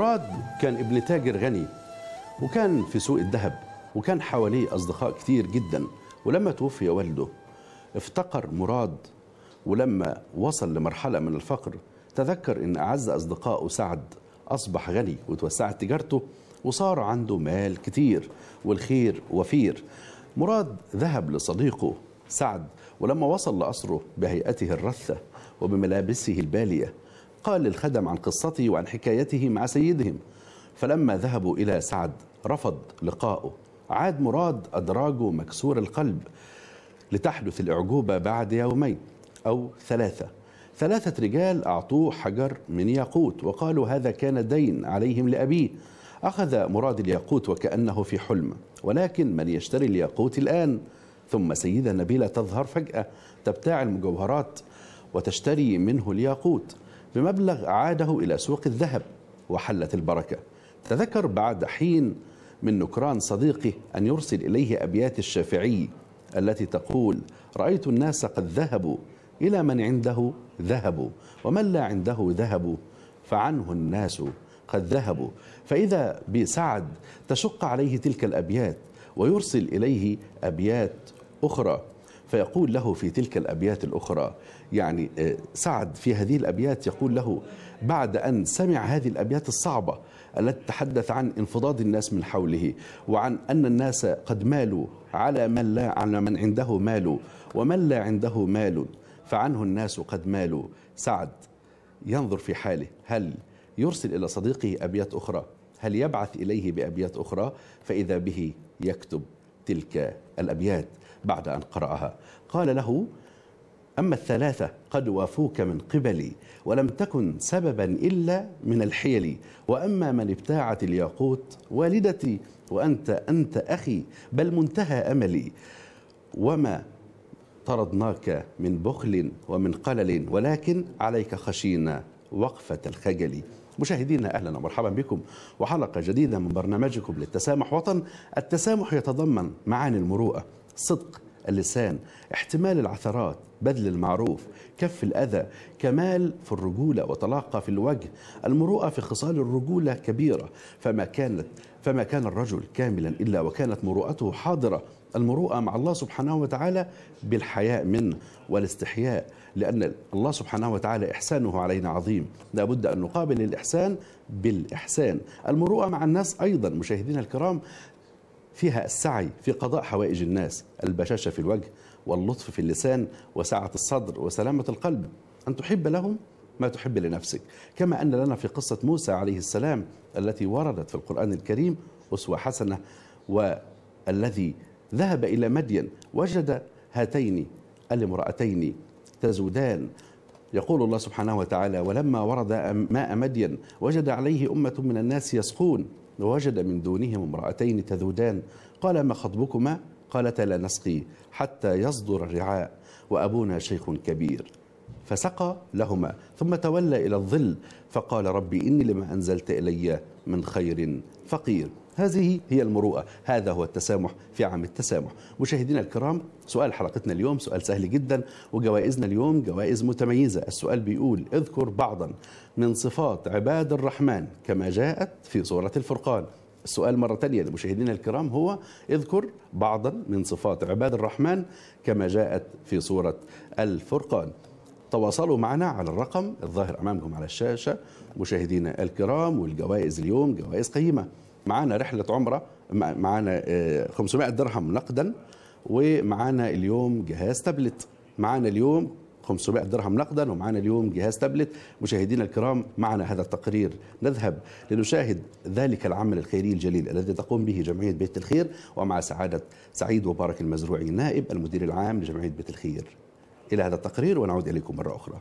مراد كان ابن تاجر غني وكان في سوق الذهب وكان حواليه أصدقاء كتير جدا ولما توفي والده افتقر مراد ولما وصل لمرحلة من الفقر تذكر أن أعز أصدقائه سعد أصبح غني وتوسعت تجارته وصار عنده مال كتير والخير وفير مراد ذهب لصديقه سعد ولما وصل لقصره بهيئته الرثة وبملابسه البالية قال للخدم عن قصته وعن حكايته مع سيدهم فلما ذهبوا إلى سعد رفض لقاؤه عاد مراد أدراجه مكسور القلب لتحدث الأعجوبة بعد يومين أو ثلاثة ثلاثة رجال أعطوه حجر من ياقوت وقالوا هذا كان دين عليهم لأبيه أخذ مراد الياقوت وكأنه في حلم ولكن من يشتري الياقوت الآن ثم سيدة نبيلة تظهر فجأة تبتاع المجوهرات وتشتري منه الياقوت بمبلغ عاده إلى سوق الذهب وحلت البركة تذكر بعد حين من نكران صديقه أن يرسل إليه أبيات الشافعي التي تقول رأيت الناس قد ذهبوا إلى من عنده ذهبوا ومن لا عنده ذهبوا فعنه الناس قد ذهبوا فإذا بسعد تشق عليه تلك الأبيات ويرسل إليه أبيات أخرى فيقول له في تلك الأبيات الأخرى يعني آه، سعد في هذه الأبيات يقول له بعد أن سمع هذه الأبيات الصعبة التي تحدث عن انفضاض الناس من حوله وعن أن الناس قد مالوا على من, لا على من عنده مال ومن لا عنده مال فعنه الناس قد مالوا سعد ينظر في حاله هل يرسل إلى صديقه أبيات أخرى هل يبعث إليه بأبيات أخرى فإذا به يكتب تلك الأبيات بعد أن قرأها قال له أما الثلاثة قد وافوك من قبلي ولم تكن سببا إلا من الحيل وأما من ابتاعت الياقوت والدتي وأنت أنت أخي بل منتهى أملي وما طردناك من بخل ومن قلل ولكن عليك خشينا وقفة الخجل مشاهدينا اهلا ومرحبا بكم وحلقه جديده من برنامجكم للتسامح وطن التسامح يتضمن معاني المروءه صدق اللسان احتمال العثرات بذل المعروف كف الأذى كمال في الرجولة وطلاقة في الوجه المروءة في خصال الرجولة كبيرة فما كانت فما كان الرجل كاملا إلا وكانت مروءته حاضرة المروءة مع الله سبحانه وتعالى بالحياء منه والاستحياء لأن الله سبحانه وتعالى إحسانه علينا عظيم لابد أن نقابل الإحسان بالإحسان المروءة مع الناس أيضا مشاهدينا الكرام فيها السعي في قضاء حوائج الناس البشاشة في الوجه واللطف في اللسان وسعة الصدر وسلامة القلب أن تحب لهم ما تحب لنفسك كما أن لنا في قصة موسى عليه السلام التي وردت في القرآن الكريم أسوة حسنة والذي ذهب إلى مدين وجد هاتين الامرأتين تزودان يقول الله سبحانه وتعالى ولما ورد ماء مدين وجد عليه أمة من الناس يسقون ووجد من دونهم امرأتين تذودان قال ما خطبكما قالتا لا نسقي حتى يصدر الرعاء وأبونا شيخ كبير فسقى لهما ثم تولى إلى الظل فقال ربي إني لما أنزلت إلي من خير فقير هذه هي المروءة هذا هو التسامح في عام التسامح مشاهدينا الكرام سؤال حلقتنا اليوم سؤال سهل جدا وجوائزنا اليوم جوائز متميزة السؤال بيقول اذكر بعضا من صفات عباد الرحمن كما جاءت في سورة الفرقان السؤال مرة تانية لمشاهدينا الكرام هو اذكر بعضا من صفات عباد الرحمن كما جاءت في سورة الفرقان تواصلوا معنا على الرقم الظاهر أمامكم على الشاشة مشاهدينا الكرام والجوائز اليوم جوائز قيمة معانا رحله عمره معانا 500 آه، درهم نقدا ومعانا اليوم جهاز تابلت معانا اليوم 500 درهم نقدا ومعنا اليوم جهاز تابلت مشاهدينا الكرام معنا هذا التقرير نذهب لنشاهد ذلك العمل الخيري الجليل الذي تقوم به جمعية بيت الخير ومع سعادة سعيد مبارك المزروعي نائب المدير العام لجمعية بيت الخير إلى هذا التقرير ونعود إليكم مرة أخرى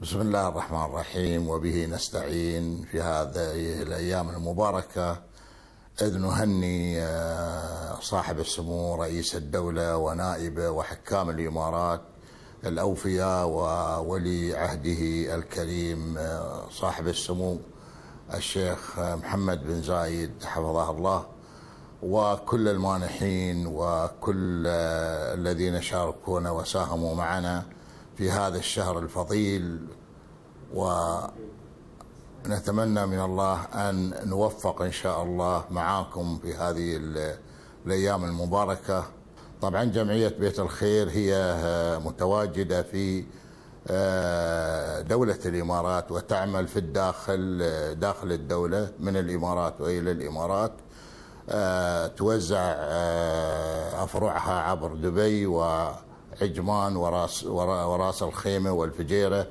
بسم الله الرحمن الرحيم وبه نستعين في هذه الأيام المباركة إذ نهني آه، صاحب السمو رئيس الدولة ونائبه وحكام الإمارات الأوفياء وولي عهده الكريم آه، صاحب السمو الشيخ آه، محمد بن زايد حفظه الله وكل المانحين وكل الذين شاركونا وساهموا معنا في هذا الشهر الفضيل ونتمنى من الله أن نوفق إن شاء الله معاكم في هذه الأيام المباركة طبعا جمعية بيت الخير هي آه، متواجدة في آه، دولة الإمارات وتعمل في الداخل آه، داخل الدولة من الإمارات وإلى الإمارات توزع أفرعها عبر دبي و عجمان وراس وراس الخيمه والفجيره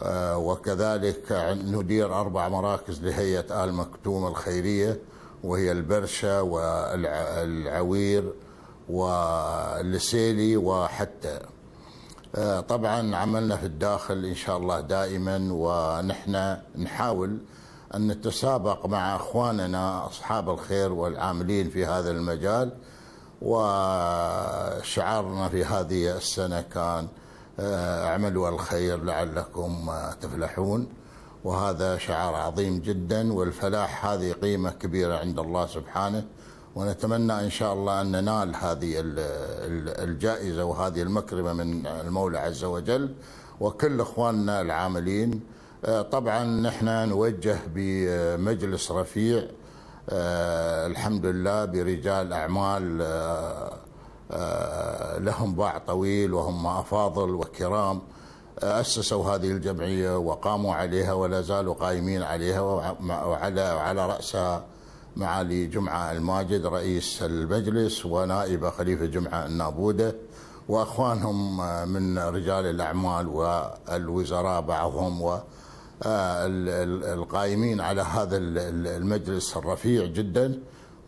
آه، وكذلك ندير اربع مراكز لهيئه ال مكتوم الخيريه وهي البرشه والعوير والسيلي وحتى آه، طبعا عملنا في الداخل ان شاء الله دائما ونحن نحاول ان نتسابق مع اخواننا اصحاب الخير والعاملين في هذا المجال وشعارنا في هذه السنة كان آه، اعملوا الخير لعلكم آه، تفلحون وهذا شعار عظيم جدا والفلاح هذه قيمة كبيرة عند الله سبحانه ونتمنى إن شاء الله أن ننال هذه الجائزة وهذه المكرمة من المولى عز وجل وكل إخواننا العاملين آه، طبعا نحن نوجه بمجلس رفيع آه، الحمد لله برجال أعمال آه، آه، لهم باع طويل وهم أفاضل وكرام أسسوا هذه الجمعية وقاموا عليها ولا زالوا قائمين عليها وعلى على رأسها معالي جمعة الماجد رئيس المجلس ونائبة خليفة جمعة النابودة وأخوانهم من رجال الأعمال والوزراء بعضهم و آه، القائمين على هذا المجلس الرفيع جدا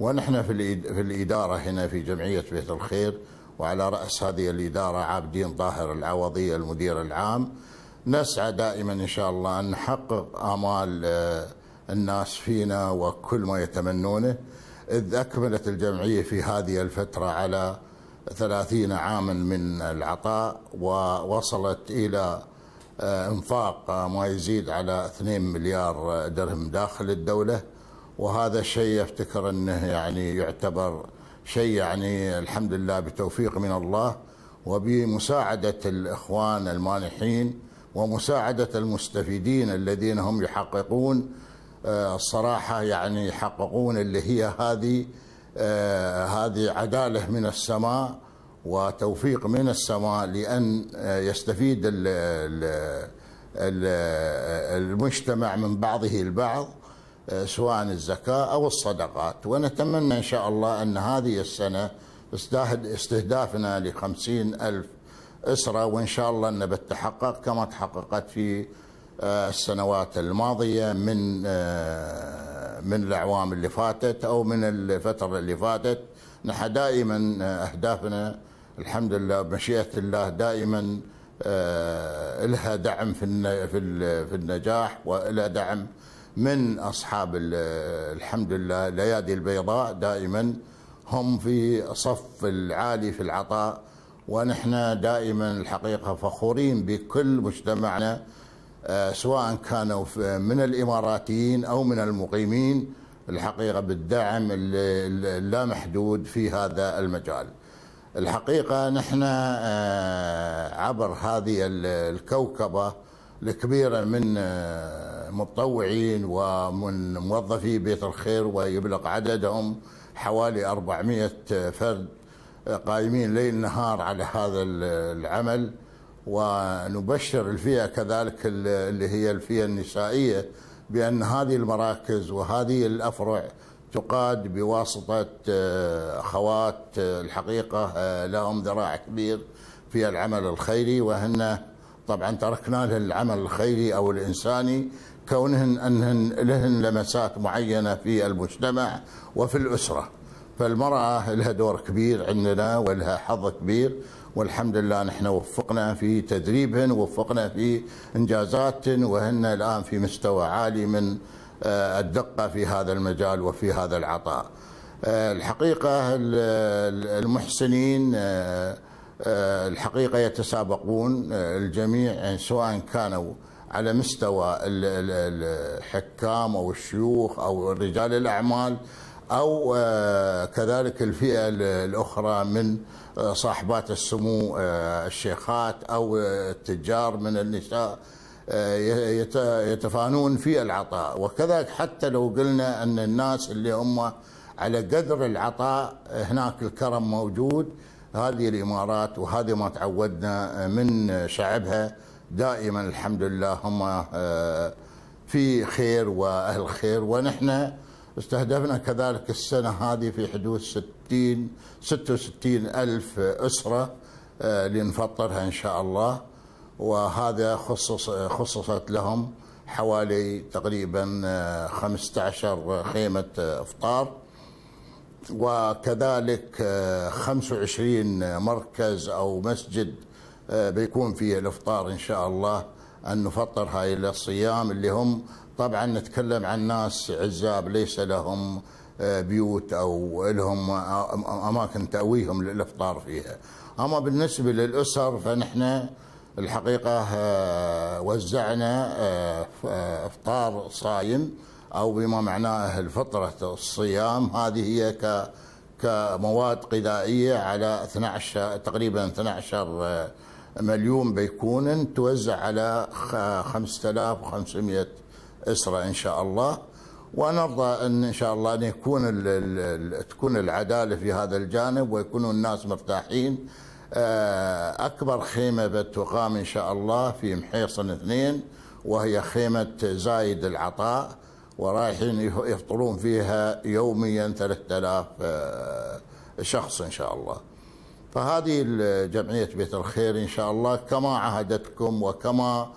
ونحن في الإدارة هنا في جمعية بيت الخير وعلى رأس هذه الإدارة عابدين طاهر العوضي المدير العام نسعى دائما إن شاء الله أن نحقق آمال آه، الناس فينا وكل ما يتمنونه إذ أكملت الجمعية في هذه الفترة على ثلاثين عاما من العطاء ووصلت إلى آه، انفاق آه، ما يزيد على 2 مليار درهم داخل الدولة وهذا شيء افتكر انه يعني يعتبر شيء يعني الحمد لله بتوفيق من الله وبمساعدة الإخوان المانحين ومساعدة المستفيدين الذين هم يحققون آه، الصراحة يعني يحققون اللي هي هذه هذه عدالة من السماء وتوفيق من السماء لأن آه، يستفيد آه، المجتمع من بعضه البعض آه، سواء الزكاة أو الصدقات ونتمنى إن شاء الله أن هذه السنة استهدافنا لخمسين ألف أسرة وإن شاء الله أن بتحقق كما تحققت في السنوات الماضية من من الأعوام اللي فاتت أو من الفترة اللي فاتت نحن دائما أهدافنا الحمد لله مشيئه الله دائما آه، لها دعم في في النجاح ولها دعم من اصحاب الحمد لله الايادي البيضاء دائما هم في صف العالي في العطاء ونحن دائما الحقيقه فخورين بكل مجتمعنا آه، سواء كانوا من الاماراتيين او من المقيمين الحقيقه بالدعم اللامحدود في هذا المجال. الحقيقة نحن آه، عبر هذه الكوكبة الكبيرة من آه، متطوعين ومن موظفي بيت الخير ويبلغ عددهم حوالي 400 فرد آه، قائمين ليل نهار على هذا العمل ونبشر الفئة كذلك اللي هي الفئة النسائية بأن هذه المراكز وهذه الأفرع تقاد بواسطة أخوات آه، آه، الحقيقة آه، لهم ذراع كبير في العمل الخيري وهن طبعا تركنا له العمل الخيري أو الإنساني كونهن أنهن لهن لمسات معينة في المجتمع وفي الأسرة فالمرأة لها دور كبير عندنا ولها حظ كبير والحمد لله نحن وفقنا في تدريبهن وفقنا في إنجازاتهن وهن الآن في مستوى عالي من آه، الدقة في هذا المجال وفي هذا العطاء آه، الحقيقة المحسنين آه، الحقيقة يتسابقون الجميع يعني سواء كانوا على مستوى الحكام أو الشيوخ أو رجال الأعمال أو كذلك الفئة الأخرى من صاحبات السمو الشيخات أو التجار من النساء آه، يتفانون في العطاء وكذلك حتى لو قلنا أن الناس اللي هم على قدر العطاء هناك الكرم موجود هذه الإمارات وهذه ما تعودنا من شعبها دائما الحمد لله هم آه، في خير وأهل خير ونحن استهدفنا كذلك السنة هذه في حدود 60 66 ألف أسرة آه، لنفطرها إن شاء الله وهذا خصص خصصت لهم حوالي تقريبا 15 آه، خيمة إفطار وكذلك 25 آه، مركز أو مسجد آه، بيكون فيه الإفطار إن شاء الله أن نفطر هاي الصيام اللي هم طبعا نتكلم عن ناس عزاب ليس لهم بيوت أو لهم أماكن تأويهم للإفطار فيها أما بالنسبة للأسر فنحن الحقيقة آه، وزعنا آه، إفطار صايم أو بما معناه الفطرة الصيام هذه هي ك كمواد غذائية على 12 تقريبا 12 آه، مليون بيكون توزع على 5500 أسرة إن شاء الله ونرضى ان ان شاء الله ان يكون تكون العداله في هذا الجانب ويكونوا الناس مرتاحين آه، أكبر خيمة بتقام إن شاء الله في محيصن اثنين وهي خيمة زايد العطاء ورايحين يفطرون فيها يوميا 3000 آه، شخص إن شاء الله فهذه جمعية بيت الخير إن شاء الله كما عهدتكم وكما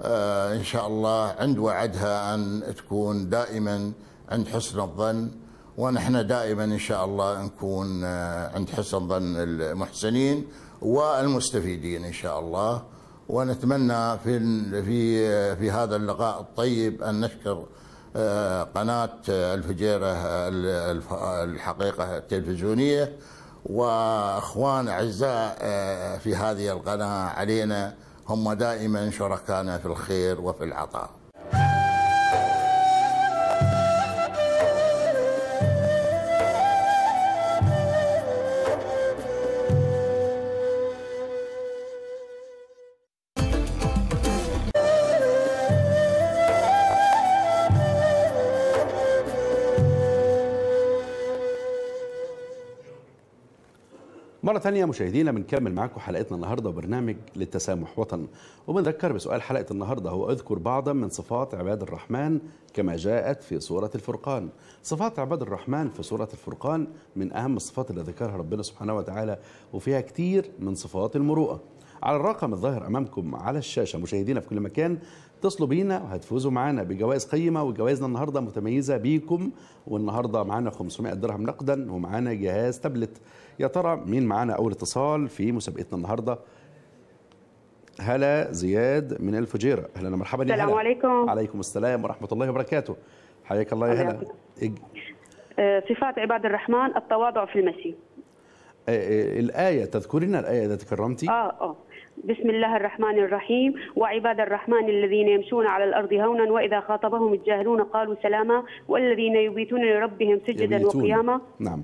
آه، إن شاء الله عند وعدها أن تكون دائما عند حسن الظن ونحن دائما إن شاء الله نكون آه، عند حسن ظن المحسنين والمستفيدين إن شاء الله ونتمنى في في آه، في هذا اللقاء الطيب ان نشكر آه، قناه الفجيره الحقيقه التلفزيونيه واخوان اعزاء في هذه القناه علينا هم دائما شركانا في الخير وفي العطاء ثانية مشاهدينا بنكمل معاكم حلقتنا النهاردة وبرنامج للتسامح وطن وبنذكر بسؤال حلقة النهاردة هو اذكر بعضا من صفات عباد الرحمن كما جاءت في سورة الفرقان صفات عباد الرحمن في سورة الفرقان من أهم الصفات اللي ذكرها ربنا سبحانه وتعالى وفيها كتير من صفات المروءة على الرقم الظاهر امامكم على الشاشه مشاهدينا في كل مكان اتصلوا بينا وهتفوزوا معانا بجوائز قيمه وجوائزنا النهارده متميزه بيكم والنهارده معانا 500 درهم نقدا ومعانا جهاز تابلت يا ترى مين معانا اول اتصال في مسابقتنا النهارده هلا زياد من الفجيره اهلا مرحبا يا هلا السلام عليكم وعليكم السلام ورحمه الله وبركاته حياك الله يا هلا آه، صفات عباد الرحمن التواضع في المشي آه، آه، الآية تذكرين الآية إذا تكرمتي؟ آه آه بسم الله الرحمن الرحيم وعباد الرحمن الذين يمشون على الأرض هونا وإذا خاطبهم الجاهلون قالوا سلاما والذين يبيتون لربهم سجدا وقياما نعم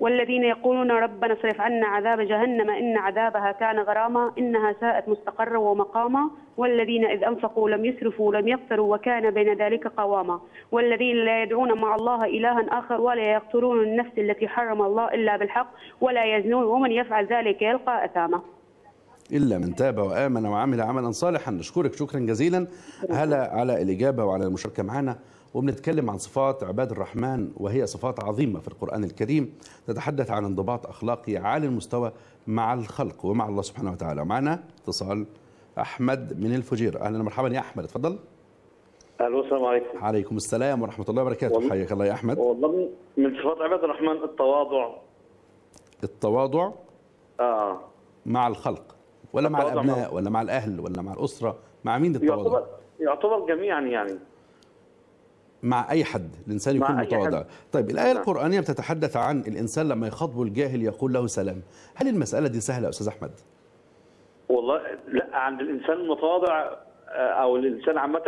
والذين يقولون ربنا اصرف عنا عذاب جهنم إن عذابها كان غراما إنها ساءت مستقرا ومقاما والذين إذ أنفقوا لم يسرفوا لم يقتروا وكان بين ذلك قواما والذين لا يدعون مع الله إلها آخر ولا يقتلون النفس التي حرم الله إلا بالحق ولا يزنون ومن يفعل ذلك يلقى أثاما إلا من تاب وآمن وعمل عملا صالحا نشكرك شكرا جزيلا هلا على الإجابة وعلى المشاركة معنا وبنتكلم عن صفات عباد الرحمن وهي صفات عظيمة في القرآن الكريم تتحدث عن انضباط أخلاقي عالي المستوى مع الخلق ومع الله سبحانه وتعالى ومعنا اتصال أحمد من الفجير أهلا ومرحبا يا أحمد اتفضل الو السلام عليكم عليكم السلام ورحمه الله وبركاته حياك الله يا احمد والله من صفات عباد الرحمن التواضع التواضع اه مع الخلق ولا مع الابناء ولا مع الاهل ولا مع الاسره مع مين التواضع يعتبر يعتبر جميعا يعني مع اي حد الانسان يكون متواضع طيب الايه نعم. القرانيه بتتحدث عن الانسان لما يخاطبه الجاهل يقول له سلام هل المساله دي سهله يا استاذ احمد والله لا عند الانسان المتواضع آه، او الانسان عامه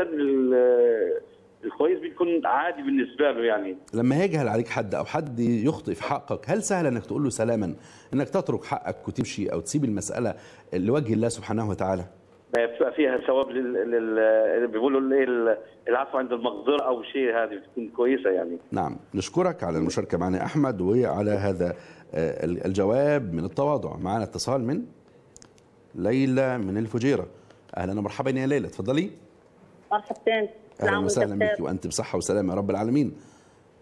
الكويس بيكون عادي بالنسبه له يعني لما يجهل عليك حد او حد يخطئ في حقك هل سهل انك تقول له سلاما انك تترك حقك وتمشي او تسيب المساله لوجه الله سبحانه وتعالى بيبقى فيها ثواب لل, لل... بيقولوا العفو عند المقدره او شيء هذه بتكون كويسه يعني نعم نشكرك على المشاركه معنا احمد وعلى هذا آه، الجواب من التواضع معنا اتصال من ليلى من الفجيره اهلا ومرحبا يا ليلى اتفضلي مرحبتين اهلا نعم، وسهلا بك وانت بصحه وسلامه يا رب العالمين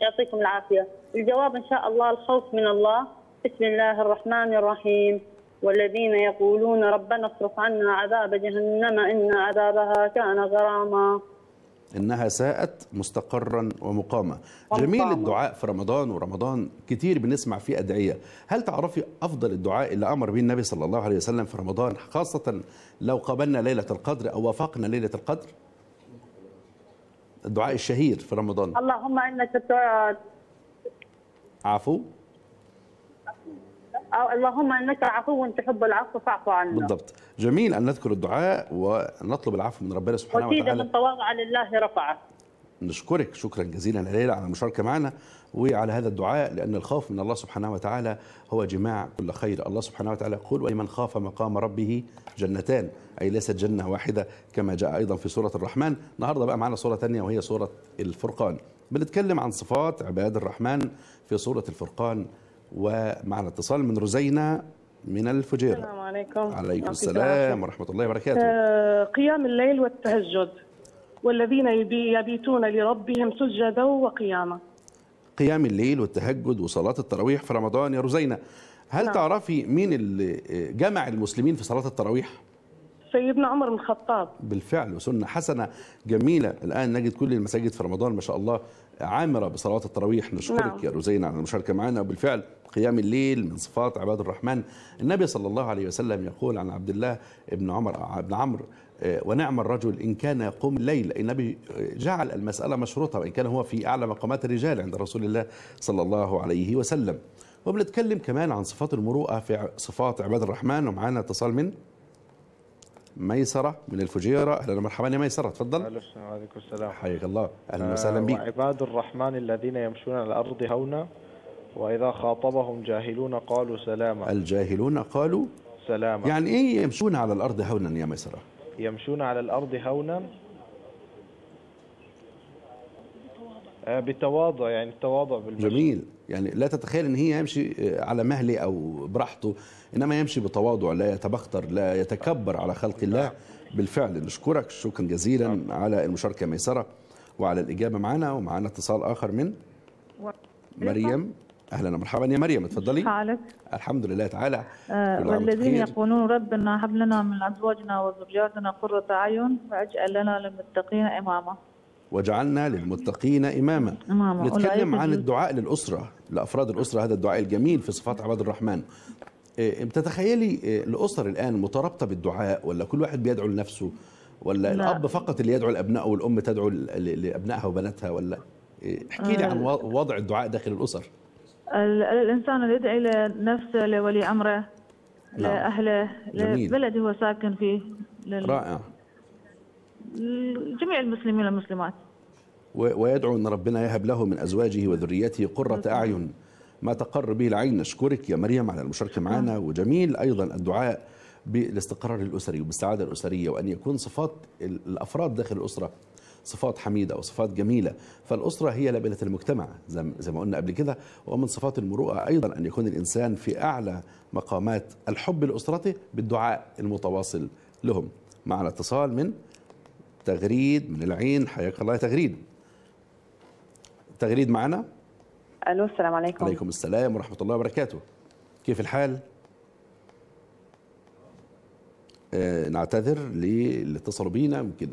يعطيكم العافيه الجواب ان شاء الله الخوف من الله بسم الله الرحمن الرحيم والذين يقولون ربنا اصرف عنا عذاب جهنم ان عذابها كان غراما انها ساءت مستقرا ومقاما جميل الدعاء في رمضان ورمضان كتير بنسمع فيه ادعيه هل تعرفي افضل الدعاء اللي امر به النبي صلى الله عليه وسلم في رمضان خاصه لو قابلنا ليله القدر او وافقنا ليله القدر الدعاء الشهير في رمضان اللهم انك التواب عفو اللهم انك عفو تحب العفو فاعف عنا بالضبط جميل ان نذكر الدعاء ونطلب العفو من ربنا سبحانه وتعالى وكيد من تواضع لله رفعه نشكرك شكرا جزيلا ليلى على المشاركه معنا وعلى هذا الدعاء لان الخوف من الله سبحانه وتعالى هو جماع كل خير الله سبحانه وتعالى يقول ولمن خاف مقام ربه جنتان اي ليست جنه واحده كما جاء ايضا في سوره الرحمن النهارده بقى معنا سوره ثانيه وهي سوره الفرقان بنتكلم عن صفات عباد الرحمن في سوره الفرقان ومعنا اتصال من رزينه من الفجيرة السلام عليكم عليكم السلام ورحمة الله وبركاته آه، قيام الليل والتهجد والذين يبيتون لربهم سجدا وقياما قيام الليل والتهجد وصلاة التراويح في رمضان يا رزينة هل نعم. تعرفي مين اللي جمع المسلمين في صلاة التراويح؟ سيدنا عمر بن الخطاب بالفعل وسنة حسنة جميلة الآن نجد كل المساجد في رمضان ما شاء الله عامرة بصلوات التراويح نشكرك نعم. يا رزينة على المشاركة معنا وبالفعل قيام الليل من صفات عباد الرحمن النبي صلى الله عليه وسلم يقول عن عبد الله بن عمر بن عمرو آه، ونعم الرجل إن كان يقوم الليل النبي جعل المسألة مشروطة وإن كان هو في أعلى مقامات الرجال عند رسول الله صلى الله عليه وسلم وبنتكلم كمان عن صفات المروءة في صفات عباد الرحمن ومعانا اتصال من ميسرة من الفجيرة أهلا ومرحبا يا ميسرة تفضل عليكم السلام حياك الله أهلا آه، وسهلا بك عباد الرحمن الذين يمشون على الأرض هونا وإذا خاطبهم جاهلون قالوا سلاما الجاهلون قالوا سلاما يعني إيه يمشون على الأرض هونا يا ميسرة يمشون على الأرض هونا آه، بالتواضع يعني التواضع بالبشر جميل يعني لا تتخيل ان هي يمشي آه، على مهله او براحته انما يمشي بتواضع لا يتبختر لا يتكبر على خلق نعم. الله بالفعل نشكرك شكرا جزيلا نعم. على المشاركه ميسره وعلى الاجابه معنا ومعنا اتصال اخر من مريم اهلا ومرحبا يا مريم اتفضلي حالك الحمد لله تعالى آه والذين يقولون ربنا هب لنا من ازواجنا وذرياتنا قرة اعين واجعل لنا للمتقين اماما وجعلنا للمتقين اماما اماما نتكلم عن الدعاء للاسره لافراد الاسره هذا الدعاء الجميل في صفات عباد الرحمن إيه، بتتخيلي إيه، الاسر الان مترابطه بالدعاء ولا كل واحد بيدعو لنفسه ولا لا. الاب فقط اللي يدعو لابنائه والام تدعو لابنائها وبناتها ولا إيه، احكي لي آه. عن وضع الدعاء داخل الاسر الإنسان اللي يدعي لنفسه لولي أمره نعم. لأهله جميل. لبلده هو ساكن فيه لل... رائع لجميع المسلمين والمسلمات ويدعو أن ربنا يهب له من أزواجه وذريته قرة أعين ما تقر به العين نشكرك يا مريم على المشاركة معنا نعم. وجميل أيضا الدعاء بالاستقرار الأسري وبالسعادة الأسرية وأن يكون صفات الأفراد داخل الأسرة صفات حميدة أو صفات جميلة فالأسرة هي لبنة المجتمع زي ما قلنا قبل كده ومن صفات المروءة أيضا أن يكون الإنسان في أعلى مقامات الحب لأسرته بالدعاء المتواصل لهم معنا اتصال من تغريد من العين حياك الله تغريد تغريد معنا الو السلام عليكم عليكم السلام ورحمه الله وبركاته كيف الحال آه، نعتذر نعتذر للاتصال بينا يمكن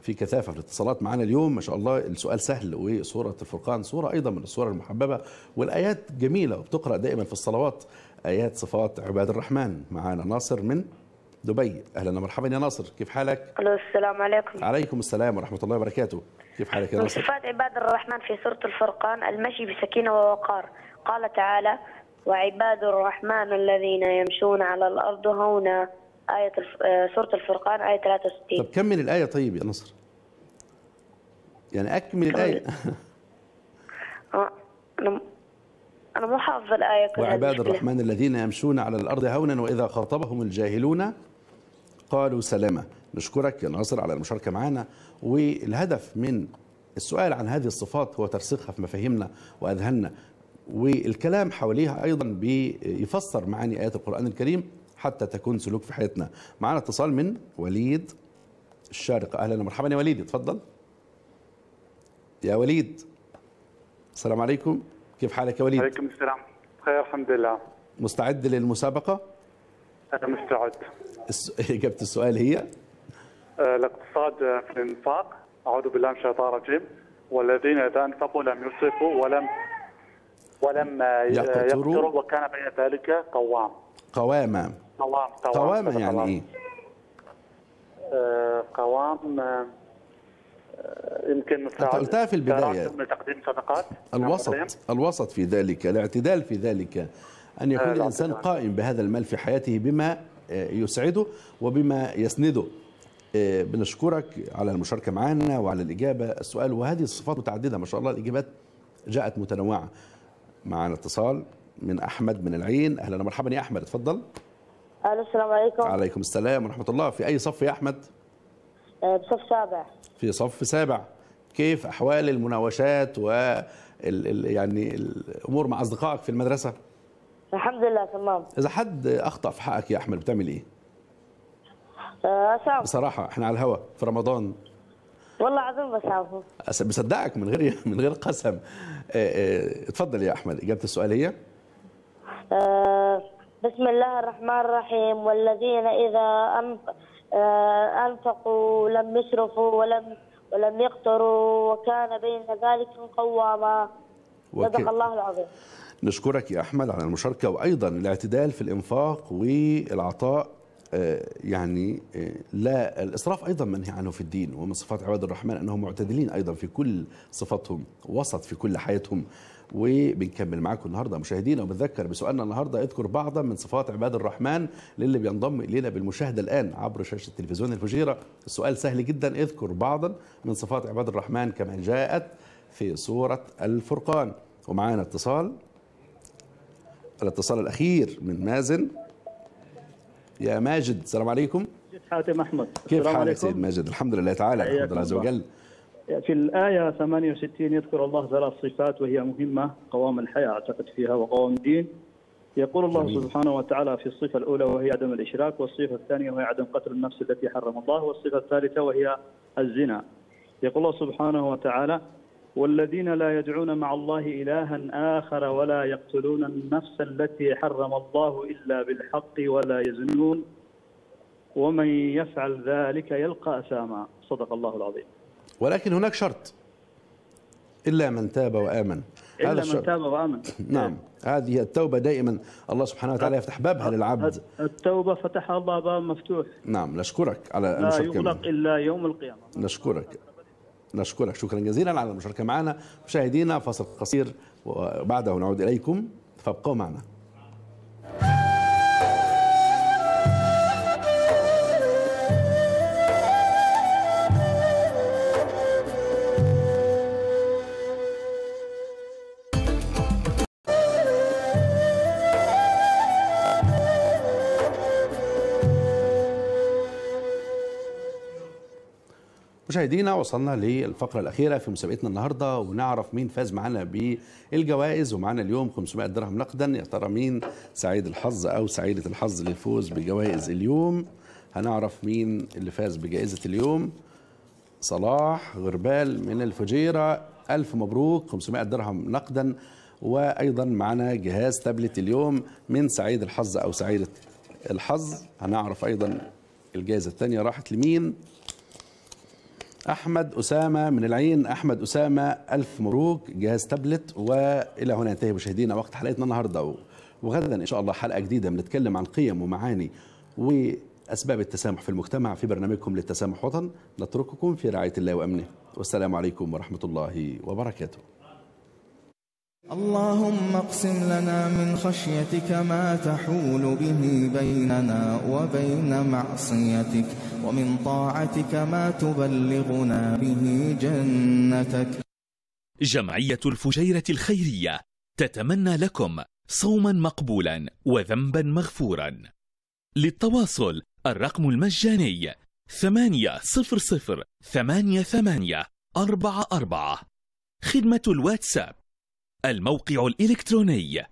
في كثافه في الاتصالات معانا اليوم ما شاء الله السؤال سهل وسوره الفرقان سوره ايضا من السور المحببه والايات جميله وبتقرا دائما في الصلوات ايات صفات عباد الرحمن معانا ناصر من دبي اهلا ومرحبا يا ناصر كيف حالك؟ الو السلام عليكم عليكم السلام ورحمه الله وبركاته كيف حالك يا ناصر؟ من صفات عباد الرحمن في سوره الفرقان المشي بسكينه ووقار قال تعالى وعباد الرحمن الذين يمشون على الارض هونا آية آه، سورة الفرقان آية 63 طب كمل الآية طيب يا نصر يعني أكمل الآية آه، أنا أنا مو حافظ الآية كلها وعباد الرحمن الذين يمشون على الأرض هونا وإذا خاطبهم الجاهلون قالوا سلامة نشكرك يا ناصر على المشاركة معنا والهدف من السؤال عن هذه الصفات هو ترسيخها في مفاهيمنا وأذهاننا والكلام حواليها أيضا بيفسر معاني آيات القرآن الكريم حتى تكون سلوك في حياتنا معنا اتصال من وليد الشارقة اهلا ومرحبا يا وليد اتفضل يا وليد السلام عليكم كيف حالك يا وليد عليكم السلام بخير الحمد لله مستعد للمسابقه انا مستعد اجابه السؤال هي آه، الاقتصاد في الانفاق اعوذ بالله من الشيطان الرجيم والذين اذا انفقوا لم يصرفوا ولم ولم آه، يقتروا وكان بين ذلك قوام قواما قوام قوام قوام يعني ايه؟ آه، قوام آه، يمكن مساعدة قلتها في البداية صدقات نعم، الوسط الوسط في ذلك الاعتدال في ذلك أن يكون آه الإنسان قائم بهذا المال في حياته بما آه، يسعده وبما يسنده بنشكرك على المشاركة معنا وعلى الإجابة السؤال وهذه الصفات متعددة ما شاء الله الإجابات جاءت متنوعة معنا اتصال من أحمد من العين أهلا ومرحبا يا أحمد اتفضل الو السلام عليكم وعليكم السلام ورحمه الله في اي صف يا احمد آه، بصف سابع في صف سابع كيف احوال المناوشات و يعني الامور مع اصدقائك في المدرسه الحمد لله تمام اذا حد اخطا في حقك يا احمد بتعمل ايه آه، أسامح بصراحه احنا على الهوا في رمضان والله العظيم بسامحه بصدقك من غير من غير قسم آه، اتفضل يا احمد اجابه السؤال هي أه بسم الله الرحمن الرحيم والذين إذا آه، أنفقوا لم يسرفوا ولم ولم يقتروا وكان بين ذلك قواما صدق الله العظيم نشكرك يا أحمد على المشاركة وأيضا الاعتدال في الإنفاق والعطاء آه، يعني آه، لا الإسراف أيضا منهي عنه في الدين ومن صفات عباد الرحمن أنهم معتدلين أيضا في كل صفاتهم وسط في كل حياتهم وبنكمل معاكم النهارده مشاهدينا وبنذكر بسؤالنا النهارده اذكر بعضا من صفات عباد الرحمن للي بينضم الينا بالمشاهده الان عبر شاشه تلفزيون الفجيره السؤال سهل جدا اذكر بعضا من صفات عباد الرحمن كما جاءت في سوره الفرقان ومعانا اتصال الاتصال الاخير من مازن يا ماجد السلام عليكم حاتم احمد كيف حالك سيد ماجد الحمد لله تعالى الحمد لله عز وجل في الآية 68 يذكر الله ثلاث صفات وهي مهمة قوام الحياة أعتقد فيها وقوام الدين يقول الله جميل. سبحانه وتعالى في الصفة الأولى وهي عدم الإشراك والصفة الثانية وهي عدم قتل النفس التي حرم الله والصفة الثالثة وهي الزنا يقول الله سبحانه وتعالى والذين لا يدعون مع الله إلها آخر ولا يقتلون النفس التي حرم الله إلا بالحق ولا يزنون ومن يفعل ذلك يلقى أثاما صدق الله العظيم ولكن هناك شرط إلا من تاب وآمن إلا هذا من تاب وآمن نعم هذه التوبة دائما الله سبحانه وتعالى أه، يفتح بابها أه، للعبد أه، التوبة فتح الله باب مفتوح نعم نشكرك على المشاركة لا يغلق إلا يوم القيامة نشكرك نشكرك شكرا جزيلا على المشاركة معنا مشاهدينا فصل قصير وبعده نعود إليكم فابقوا معنا مشاهدينا وصلنا للفقرة الأخيرة في مسابقتنا النهاردة ونعرف مين فاز معنا بالجوائز ومعنا اليوم 500 درهم نقدا يا ترى مين سعيد الحظ أو سعيدة الحظ للفوز بجوائز اليوم هنعرف مين اللي فاز بجائزة اليوم صلاح غربال من الفجيرة ألف مبروك 500 درهم نقدا وأيضا معنا جهاز تابلت اليوم من سعيد الحظ أو سعيدة الحظ هنعرف أيضا الجائزة الثانية راحت لمين احمد اسامه من العين احمد اسامه الف مبروك جهاز تابلت والى هنا ينتهي مشاهدينا وقت حلقتنا النهارده وغدا ان شاء الله حلقه جديده بنتكلم عن قيم ومعاني واسباب التسامح في المجتمع في برنامجكم للتسامح وطن نترككم في رعايه الله وامنه والسلام عليكم ورحمه الله وبركاته اللهم اقسم لنا من خشيتك ما تحول به بيننا وبين معصيتك ومن طاعتك ما تبلغنا به جنتك جمعية الفجيرة الخيرية تتمنى لكم صوما مقبولا وذنبا مغفورا للتواصل الرقم المجاني ثمانية أربعة أربعة خدمة الواتساب الموقع الإلكتروني